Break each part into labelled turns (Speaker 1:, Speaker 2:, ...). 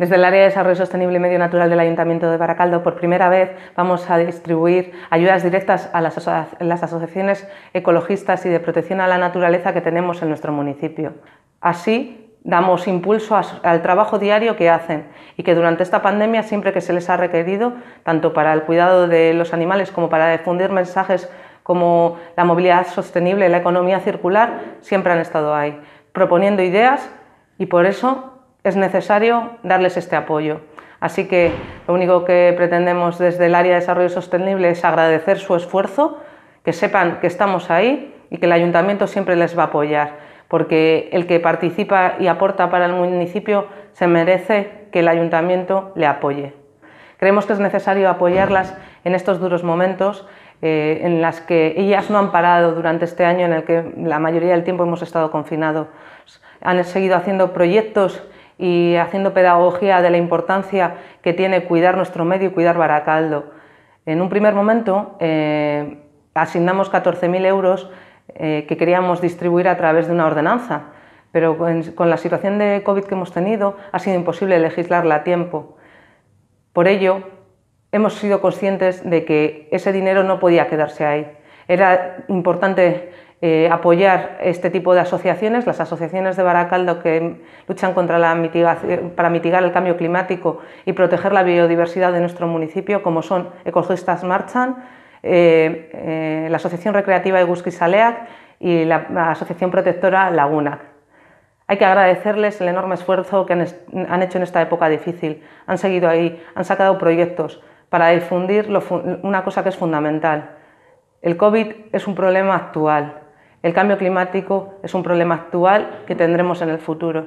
Speaker 1: Desde el área de desarrollo sostenible y medio natural del Ayuntamiento de Baracaldo, por primera vez vamos a distribuir ayudas directas a las, asociaciones ecologistas y de protección a la naturaleza que tenemos en nuestro municipio. Así, damos impulso al trabajo diario que hacen y que durante esta pandemia siempre que se les ha requerido, tanto para el cuidado de los animales como para difundir mensajes como la movilidad sostenible, y la economía circular, siempre han estado ahí, proponiendo ideas y por eso es necesario darles este apoyo. Así que lo único que pretendemos desde el área de desarrollo sostenible es agradecer su esfuerzo, que sepan que estamos ahí y que el ayuntamiento siempre les va a apoyar, porque el que participa y aporta para el municipio se merece que el ayuntamiento le apoye. Creemos que es necesario apoyarlas en estos duros momentos eh, en los que ellas no han parado durante este año en el que la mayoría del tiempo hemos estado confinados. Han seguido haciendo proyectos y haciendo pedagogía de la importancia que tiene cuidar nuestro medio y cuidar Baracaldo. En un primer momento eh, asignamos 14.000 euros eh, que queríamos distribuir a través de una ordenanza, pero con la situación de COVID que hemos tenido ha sido imposible legislarla a tiempo. Por ello, hemos sido conscientes de que ese dinero no podía quedarse ahí era importante eh, apoyar este tipo de asociaciones, las asociaciones de Baracaldo que luchan contra la para mitigar el cambio climático y proteger la biodiversidad de nuestro municipio, como son Ecologistas Marchan, eh, eh, la Asociación Recreativa de Gusquisaleac y la, Asociación Protectora Laguna. Hay que agradecerles el enorme esfuerzo que han, hecho en esta época difícil. Han seguido ahí, han sacado proyectos para difundir una cosa que es fundamental, el COVID es un problema actual, el cambio climático es un problema actual que tendremos en el futuro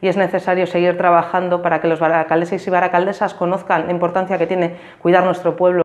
Speaker 1: y es necesario seguir trabajando para que los baracaldeses y baracaldesas conozcan la importancia que tiene cuidar nuestro pueblo